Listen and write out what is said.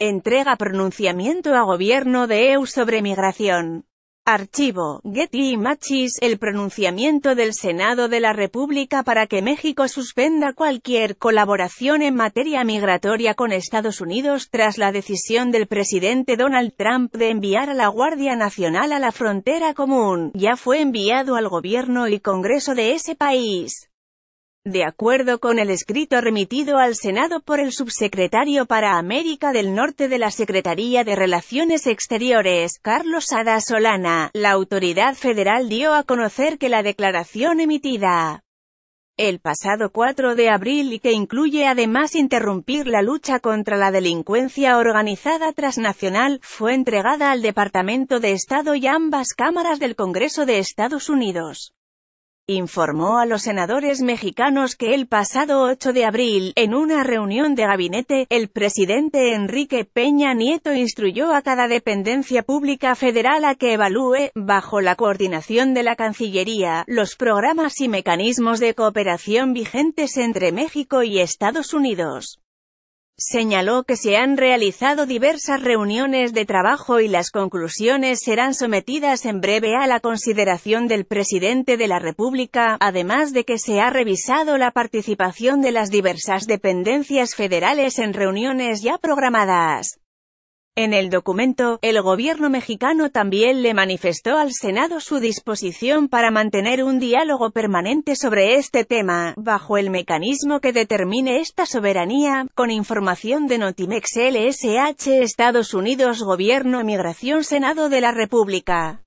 Entrega pronunciamiento a gobierno de EU sobre migración. Archivo, Getty Machis, el pronunciamiento del Senado de la República para que México suspenda cualquier colaboración en materia migratoria con Estados Unidos tras la decisión del presidente Donald Trump de enviar a la Guardia Nacional a la frontera común, ya fue enviado al gobierno y Congreso de ese país. De acuerdo con el escrito remitido al Senado por el subsecretario para América del Norte de la Secretaría de Relaciones Exteriores, Carlos Ada Solana, la autoridad federal dio a conocer que la declaración emitida el pasado 4 de abril y que incluye además interrumpir la lucha contra la delincuencia organizada transnacional, fue entregada al Departamento de Estado y ambas cámaras del Congreso de Estados Unidos informó a los senadores mexicanos que el pasado 8 de abril, en una reunión de gabinete, el presidente Enrique Peña Nieto instruyó a cada dependencia pública federal a que evalúe, bajo la coordinación de la Cancillería, los programas y mecanismos de cooperación vigentes entre México y Estados Unidos. Señaló que se han realizado diversas reuniones de trabajo y las conclusiones serán sometidas en breve a la consideración del presidente de la República, además de que se ha revisado la participación de las diversas dependencias federales en reuniones ya programadas. En el documento, el gobierno mexicano también le manifestó al Senado su disposición para mantener un diálogo permanente sobre este tema, bajo el mecanismo que determine esta soberanía, con información de Notimex LSH Estados Unidos Gobierno Migración Senado de la República.